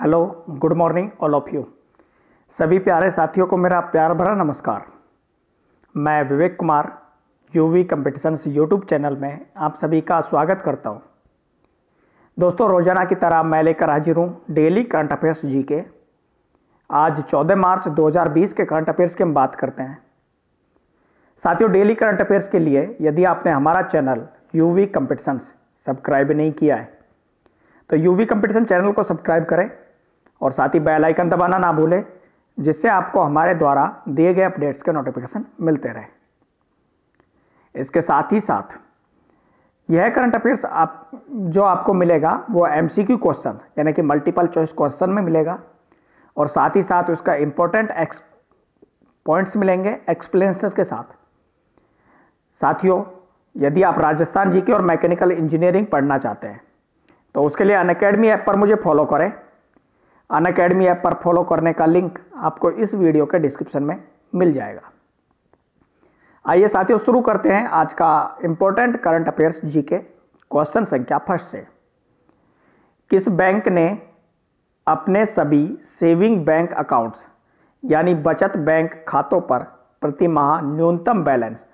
Hello good morning all of you सभी प्यारे साथियों को मेरा प्यार भरा नमस्कार मैं Vivek Kumar UV competitions YouTube channel में आप सभी का स्वागत करता हूं। दोस्तों रोजाना की तरह मैं लेकर हाजिर हूं डेली करंट अफेयर्स जी के आज 14 मार्च 2020 के करंट अफेयर्स की हम बात करते हैं साथियों डेली करंट अफेयर्स के लिए यदि आपने हमारा चैनल यू वी सब्सक्राइब नहीं किया है तो यूवी कंपटीशन चैनल को सब्सक्राइब करें और साथ ही बेल आइकन दबाना ना भूलें जिससे आपको हमारे द्वारा दिए गए अपडेट्स के नोटिफिकेशन मिलते रहे इसके साथ ही साथ यह करंट अफेयर्स आप जो आपको मिलेगा वो एमसीक्यू क्वेश्चन यानी कि मल्टीपल चॉइस क्वेश्चन में मिलेगा और साथ ही साथ उसका इम्पोर्टेंट एक्स पॉइंट्स मिलेंगे एक्सप्लेनेशन के साथ साथियों यदि आप राजस्थान जी के और मैकेनिकल इंजीनियरिंग पढ़ना चाहते हैं तो उसके लिए अन ऐप पर मुझे फॉलो करें अन अकेडमी ऐप पर फॉलो करने का लिंक आपको इस वीडियो के डिस्क्रिप्शन में मिल जाएगा आइए साथियों शुरू करते हैं आज का इंपॉर्टेंट करंट अफेयर्स जी के क्वेश्चन संख्या फर्स्ट से किस बैंक ने अपने सभी सेविंग बैंक अकाउंट्स यानी बचत बैंक खातों पर प्रति माह न्यूनतम बैलेंस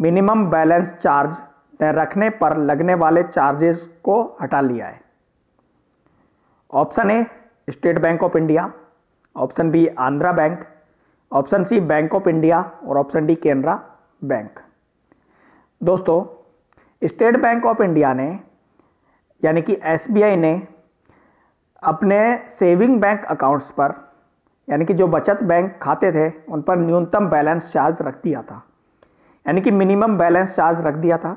मिनिमम बैलेंस चार्ज ने रखने पर लगने वाले चार्जेस को हटा लिया है option A State Bank of India option B Andhra Bank option C Bank of India और ऑप्शन डी केनरा बैंक दोस्तों स्टेट बैंक ऑफ इंडिया ने यानी कि एसबीआई ने अपने सेविंग बैंक अकाउंट्स पर यानी कि जो बचत बैंक खाते थे उन पर न्यूनतम बैलेंस चार्ज रख दिया था यानी कि मिनिमम बैलेंस चार्ज रख दिया था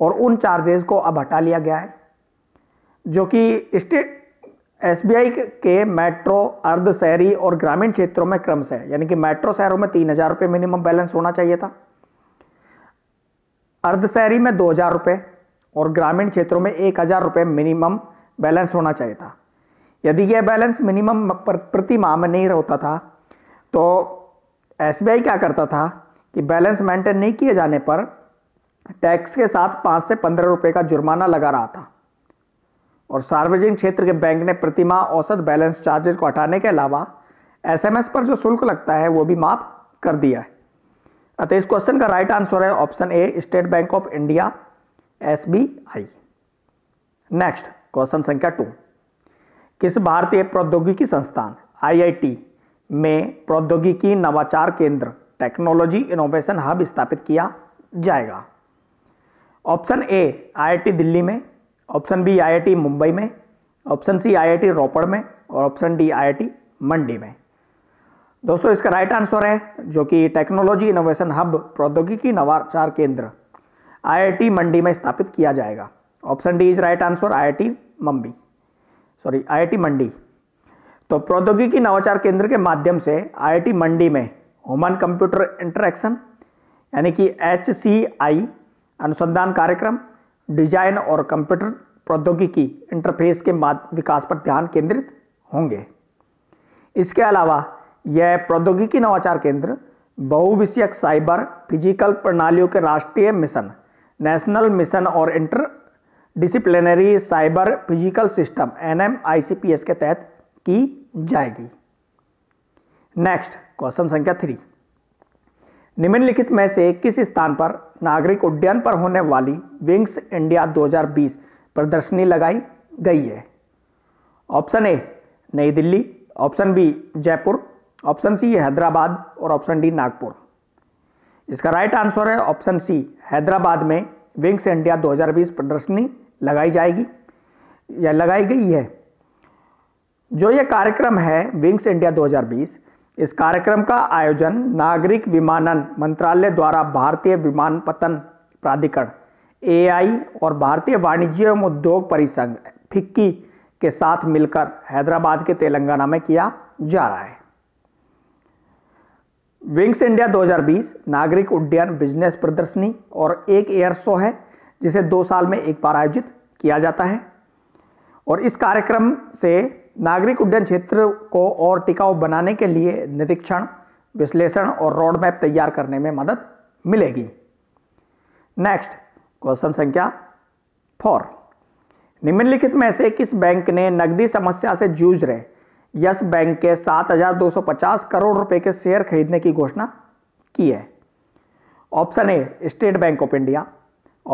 और उन चार्जेस को अब हटा लिया गया है जो कि स्टेट एसबीआई के मेट्रो अर्ध शहरी और ग्रामीण क्षेत्रों में क्रमश है यानी कि मेट्रो शहरों में तीन हजार रुपये मिनिमम बैलेंस होना चाहिए था अर्ध शहरी में दो हजार रुपये और ग्रामीण क्षेत्रों में एक हजार रुपये मिनिमम बैलेंस होना चाहिए था यदि यह बैलेंस मिनिमम प्रति माह में नहीं होता था तो एस क्या करता था कि बैलेंस मेंटेन नहीं किए जाने पर टैक्स के साथ पाँच से पंद्रह रुपये का जुर्माना लगा रहा था और सार्वजनिक क्षेत्र के बैंक ने प्रतिमा औसत बैलेंस चार्जेस को हटाने के अलावा एसएमएस पर जो शुल्क लगता है वो भी माफ कर दिया है अतः इस क्वेश्चन का राइट आंसर है option A State Bank of India एस नेक्स्ट क्वेश्चन संख्या टू किस भारतीय प्रौद्योगिकी संस्थान आई में प्रौद्योगिकी नवाचार केंद्र टेक्नोलॉजी इनोवेशन हब स्थापित किया जाएगा ऑप्शन ए आईआईटी दिल्ली में ऑप्शन बी आईआईटी मुंबई में ऑप्शन सी आईआईटी रोपड़ में और ऑप्शन डी आईआईटी मंडी में दोस्तों इसका राइट आंसर है जो कि टेक्नोलॉजी इनोवेशन हब प्रौद्योगिकी नवाचार केंद्र आईआईटी मंडी में स्थापित किया जाएगा option D is right answer IIT मंबी सॉरी आईआईटी मंडी तो प्रौद्योगिकी नवाचार केंद्र के माध्यम से आईआईटी मंडी में ह्यूमन कंप्यूटर इंटरेक्शन यानी कि एच अनुसंधान कार्यक्रम डिजाइन और कंप्यूटर प्रौद्योगिकी इंटरफेस के विकास पर ध्यान केंद्रित होंगे इसके अलावा यह प्रौद्योगिकी नवाचार केंद्र बहुविषयक साइबर फिजिकल प्रणालियों के राष्ट्रीय मिशन नेशनल मिशन और interdisciplinary cyber physical system एन के तहत की जाएगी नेक्स्ट क्वेश्चन संख्या थ्री निम्नलिखित में से किस स्थान पर नागरिक उड्डयन पर होने वाली विंग्स इंडिया 2020 प्रदर्शनी लगाई गई है ऑप्शन ए नई Delhi option B Jaipur option C Hyderabad और ऑप्शन डी नागपुर इसका राइट आंसर है ऑप्शन सी हैदराबाद में विंग्स इंडिया 2020 प्रदर्शनी लगाई जाएगी या लगाई गई है जो ये कार्यक्रम है विंग्स इंडिया 2020 इस कार्यक्रम का आयोजन नागरिक विमानन मंत्रालय द्वारा भारतीय विमानपतन प्राधिकरण ए और भारतीय वाणिज्य एवं उद्योग परिसंघ फिक्की के साथ मिलकर हैदराबाद के तेलंगाना में किया जा रहा है विंग्स इंडिया 2020 नागरिक उड्डयन बिजनेस प्रदर्शनी और एक एयर शो है जिसे दो साल में एक बार आयोजित किया जाता है और इस कार्यक्रम से नागरिक उड्डयन क्षेत्र को और टिकाऊ बनाने के लिए निरीक्षण विश्लेषण और रोड मैप तैयार करने में मदद मिलेगी नेक्स्ट क्वेश्चन संख्या फोर निम्नलिखित में से किस बैंक ने नकदी समस्या से जूझ रहे यस बैंक के 7,250 करोड़ रुपए के शेयर खरीदने की घोषणा की है option A State Bank of India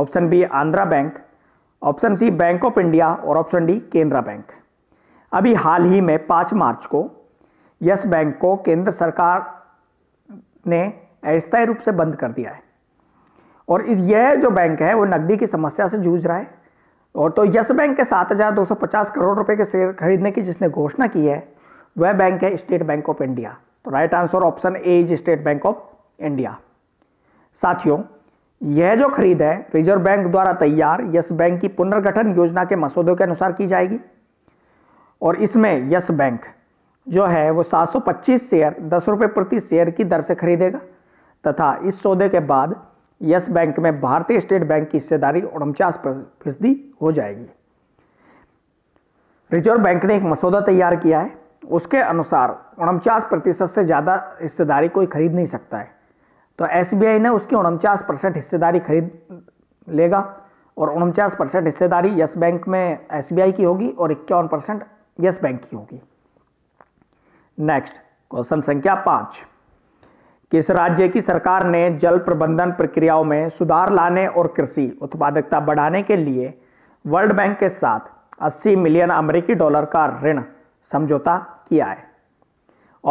option B Andhra Bank option C Bank of India और ऑप्शन डी केनरा बैंक अभी हाल ही में पाँच मार्च को यस बैंक को केंद्र सरकार ने अस्थायी रूप से बंद कर दिया है और इस यह जो बैंक है वो नकदी की समस्या से जूझ रहा है और तो यस बैंक के 7,250 करोड़ रुपए के शेयर खरीदने की जिसने घोषणा की है वह बैंक है स्टेट बैंक ऑफ इंडिया तो right answer option A is State Bank of India साथियों यह जो खरीद है रिजर्व बैंक द्वारा तैयार यस बैंक की पुनर्गठन योजना के मसौदों के अनुसार की जाएगी और इसमें यस बैंक जो है वो 725 शेयर दस रुपये प्रति शेयर की दर से खरीदेगा तथा इस सौदे के बाद यस बैंक में भारतीय स्टेट बैंक की हिस्सेदारी उनचास फीसदी हो जाएगी रिजर्व बैंक ने एक मसौदा तैयार किया है उसके अनुसार उनचास प्रतिशत से ज़्यादा हिस्सेदारी कोई खरीद नहीं सकता है तो एस ने उसकी उनचास परसेंट हिस्सेदारी खरीद लेगा और उनचास परसेंट हिस्सेदारी यस बैंक में एस की होगी और इक्यावन परसेंट यस बैंक की होगी नेक्स्ट क्वेश्चन संख्या पांच किस राज्य की सरकार ने जल प्रबंधन प्रक्रियाओं में सुधार लाने और कृषि उत्पादकता बढ़ाने के लिए वर्ल्ड बैंक के साथ 80 मिलियन अमेरिकी डॉलर का ऋण समझौता किया है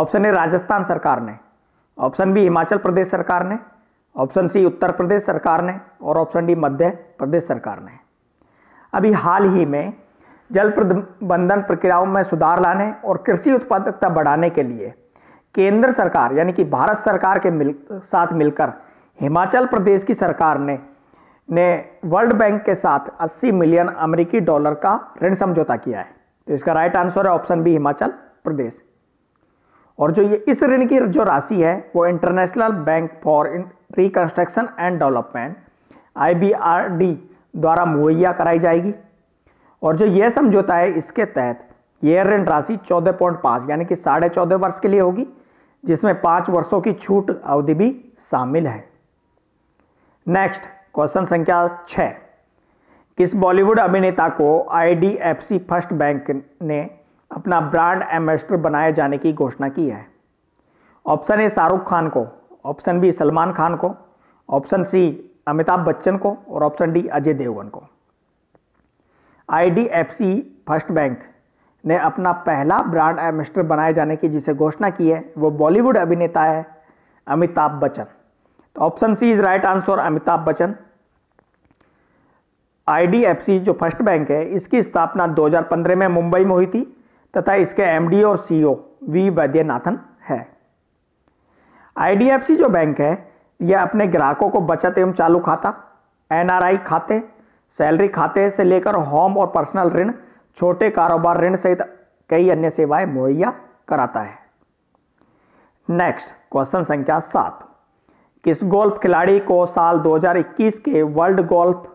ऑप्शन ए राजस्थान सरकार ने ऑप्शन बी हिमाचल प्रदेश सरकार ने ऑप्शन सी उत्तर प्रदेश सरकार ने और ऑप्शन डी मध्य प्रदेश सरकार ने अभी हाल ही में जल प्रबंधन प्रक्रियाओं में सुधार लाने और कृषि उत्पादकता बढ़ाने के लिए केंद्र सरकार यानी कि भारत सरकार के मिल साथ मिलकर हिमाचल प्रदेश की सरकार ने ने वर्ल्ड बैंक के साथ 80 मिलियन अमेरिकी डॉलर का ऋण समझौता किया है तो इसका राइट आंसर है ऑप्शन बी हिमाचल प्रदेश और जो ये इस ऋण की जो राशि है वो International Bank for Reconstruction and Development आई द्वारा मुहैया कराई जाएगी और जो यह समझौता है इसके तहत यह ऋण राशि चौदह पॉइंट पाँच यानी कि साढ़े चौदह वर्ष के लिए होगी जिसमें पाँच वर्षों की छूट अवधि भी शामिल है नेक्स्ट क्वेश्चन संख्या छः किस बॉलीवुड अभिनेता को आईडीएफसी फर्स्ट बैंक ने अपना ब्रांड एम्बेसडर बनाए जाने की घोषणा की है ऑप्शन ए शाहरुख खान को ऑप्शन बी सलमान खान को ऑप्शन सी अमिताभ बच्चन को और ऑप्शन डी अजय देवगन को आईडीएफसी फर्स्ट बैंक ने अपना पहला ब्रांड एम्बेस्टर बनाए जाने की जिसे घोषणा की है वो बॉलीवुड अभिनेता है अमिताभ बच्चन तो option C is right answer Amitabh Bachchan IDFC जो फर्स्ट बैंक है इसकी स्थापना 2015 में मुंबई में हुई थी तथा इसके एमडी और सीईओ वी e वैद्यनाथन है आईडीएफसी जो बैंक है यह अपने ग्राहकों को बचत एवं चालू खाता एनआरआई खाते सैलरी खाते से लेकर होम और पर्सनल ऋण छोटे कारोबार ऋण सहित कई अन्य सेवाएं मुहैया कराता है नेक्स्ट क्वेश्चन संख्या सात किस गोल्फ खिलाड़ी को साल 2021 के World Golf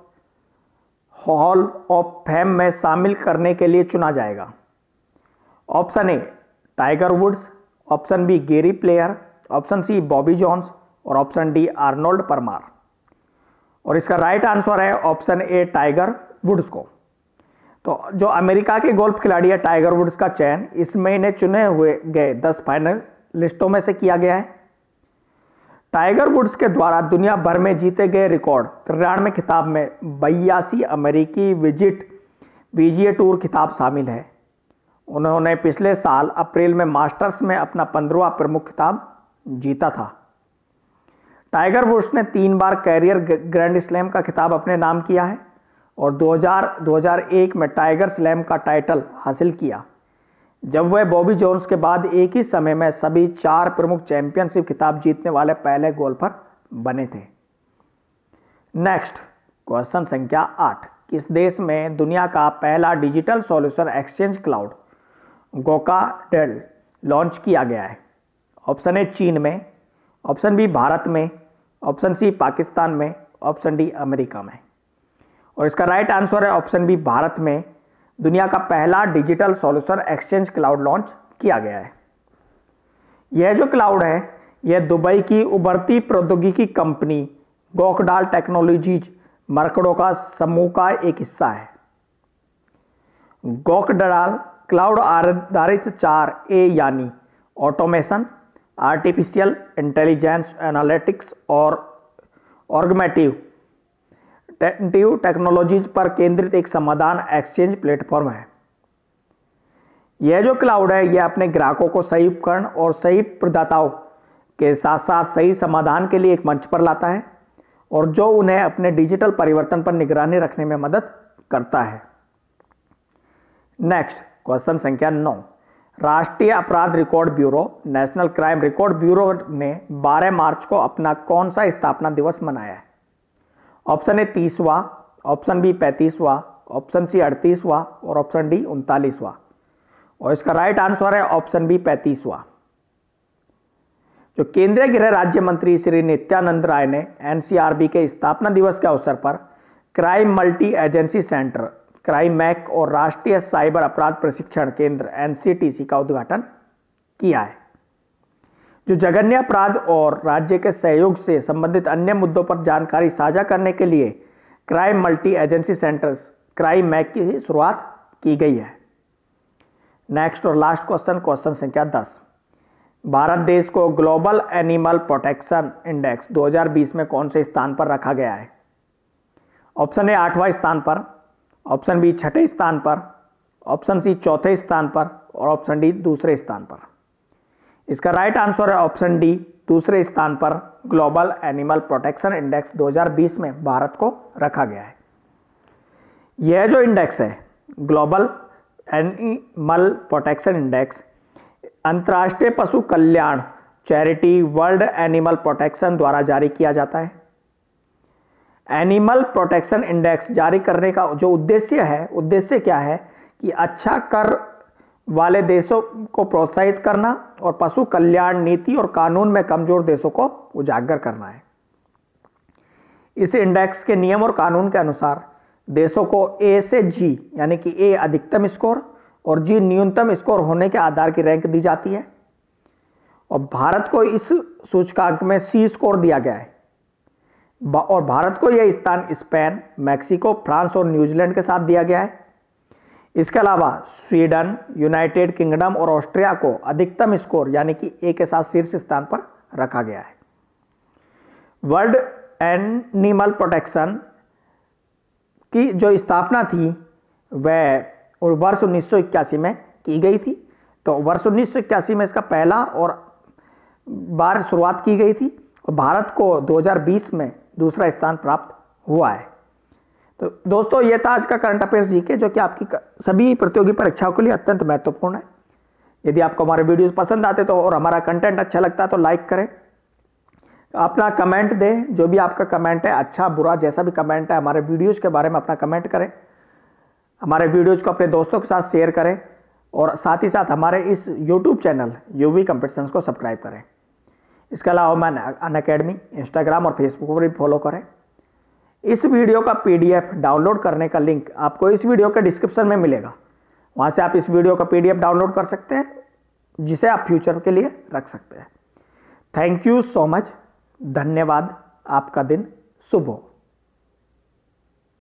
Hall of Fame में शामिल करने के लिए चुना जाएगा option A Tiger Woods option B Gary Player option C Bobby Jones और ऑप्शन डी आर्नोल्ड परमार और इसका राइट आंसर है ऑप्शन ए टाइगर वुड्स को तो जो अमेरिका के गोल्फ खिलाड़ी है टाइगर वुड्स का चयन इस महीने चुने हुए गए दस फाइनल लिस्टों में से किया गया है टाइगर वुड्स के द्वारा दुनिया भर में जीते गए रिकॉर्ड तिरानवे खिताब में बयासी अमेरिकी विजिट वीजीए टूर खिताब शामिल है उन्होंने पिछले साल अप्रैल में मास्टर्स में अपना पंद्रवा प्रमुख खिताब जीता था टाइगर वुड्स ने तीन बार कैरियर ग्रैंड स्लैम का खिताब अपने नाम किया है और 2000 2001 में टाइगर स्लैम का टाइटल हासिल किया जब वह बॉबी जोन्स के बाद एक ही समय में सभी चार प्रमुख चैंपियनशिप खिताब जीतने वाले पहले गोल्फर बने थे नेक्स्ट क्वेश्चन संख्या आठ किस देश में दुनिया का पहला डिजिटल सॉल्यूशन एक्सचेंज क्लाउड गोका डेल लॉन्च किया गया है ऑप्शन है चीन में ऑप्शन बी भारत में ऑप्शन सी पाकिस्तान में ऑप्शन डी अमेरिका में और इसका राइट आंसर है ऑप्शन बी भारत में दुनिया का पहला digital solution exchange cloud launch किया गया है यह जो क्लाउड है यह दुबई की उभरती प्रौद्योगिकी कंपनी गोकडाल टेक्नोलॉजीज मरकड़ों का समूह का एक हिस्सा है गोकडाल क्लाउड आधारित चार ए यानी ऑटोमेशन आर्टिफिशियल इंटेलिजेंस एनालिटिक्स और ऑर्गमेटिव टेंटिव टेक्नोलॉजीज पर केंद्रित एक समाधान एक्सचेंज प्लेटफॉर्म है यह जो क्लाउड है यह अपने ग्राहकों को सही उपकरण और सही प्रदाताओं के साथ साथ सही समाधान के लिए एक मंच पर लाता है और जो उन्हें अपने डिजिटल परिवर्तन पर निगरानी रखने में मदद करता है नेक्स्ट क्वेश्चन संख्या नौ राष्ट्रीय अपराध record bureau national crime record bureau ने 12 मार्च को अपना कौन सा स्थापना दिवस मनाया है ऑप्शन ए तीसवा ऑप्शन बी पैंतीसवा ऑप्शन सी अड़तीसवा और ऑप्शन डी उनतालीसवा और इसका राइट आंसर है ऑप्शन बी पैंतीसवा जो केंद्रीय गृह राज्य मंत्री श्री नित्यानंद राय ने एनसीआरबी के स्थापना दिवस के अवसर पर crime multi agency centre CriMAC और राष्ट्रीय साइबर अपराध प्रशिक्षण केंद्र एनसीटीसी का उद्घाटन किया है जो जघन्य अपराध और राज्य के सहयोग से संबंधित अन्य मुद्दों पर जानकारी साझा करने के लिए crime multi agency centres CriMAC की शुरुआत की गई है नेक्स्ट और लास्ट क्वेश्चन क्वेश्चन संख्या 10 भारत देश को ग्लोबल एनिमल प्रोटेक्शन इंडेक्स 2020 में कौन से स्थान पर रखा गया है ऑप्शन है आठवां स्थान पर ऑप्शन बी छठे स्थान पर ऑप्शन सी चौथे स्थान पर और ऑप्शन डी दूसरे स्थान पर इसका राइट आंसर है ऑप्शन डी दूसरे स्थान पर ग्लोबल एनिमल प्रोटेक्शन इंडेक्स 2020 में भारत को रखा गया है यह जो इंडेक्स है ग्लोबल एनिमल प्रोटेक्शन इंडेक्स अंतर्राष्ट्रीय पशु कल्याण चैरिटी वर्ल्ड एनिमल प्रोटेक्शन द्वारा जारी किया जाता है एनिमल प्रोटेक्शन इंडेक्स जारी करने का जो उद्देश्य है उद्देश्य क्या है कि अच्छा कर वाले देशों को प्रोत्साहित करना और पशु कल्याण नीति और कानून में कमजोर देशों को उजागर करना है इस इंडेक्स के नियम और कानून के अनुसार देशों को ए से जी यानी कि ए अधिकतम स्कोर और जी न्यूनतम स्कोर होने के आधार की रैंक दी जाती है और भारत को इस सूचकांक में सी स्कोर दिया गया है और भारत को यह स्थान स्पेन मैक्सिको फ्रांस और न्यूजीलैंड के साथ दिया गया है इसके अलावा स्वीडन यूनाइटेड किंगडम और ऑस्ट्रिया को अधिकतम स्कोर यानी कि ए के साथ शीर्ष स्थान पर रखा गया है वर्ल्ड एनिमल प्रोटेक्शन की जो स्थापना थी वह वर्ष उन्नीस में की गई थी तो वर्ष उन्नीस में इसका पहला और बार शुरुआत की गई थी और भारत को 2020 में दूसरा स्थान प्राप्त हुआ है तो दोस्तों ये था आज का करंट अफेयर्स जी के जो कि आपकी सभी प्रतियोगी परीक्षाओं के लिए अत्यंत महत्वपूर्ण है यदि आपको हमारे वीडियोस पसंद आते तो और हमारा कंटेंट अच्छा लगता है तो लाइक करें अपना कमेंट दें जो भी आपका कमेंट है अच्छा बुरा जैसा भी कमेंट है हमारे वीडियोज़ के बारे में अपना कमेंट करें हमारे वीडियोज़ को अपने दोस्तों के साथ शेयर करें और साथ ही साथ हमारे इस यूट्यूब चैनल यूवी वी को सब्सक्राइब करें इसके अलावा मैं अन अकेडमी इंस्टाग्राम और फेसबुक पर भी फॉलो करें इस वीडियो का पीडीएफ डाउनलोड करने का लिंक आपको इस वीडियो के डिस्क्रिप्शन में मिलेगा वहाँ से आप इस वीडियो का पीडीएफ डाउनलोड कर सकते हैं जिसे आप फ्यूचर के लिए रख सकते हैं थैंक यू सो मच धन्यवाद आपका दिन शुभ हो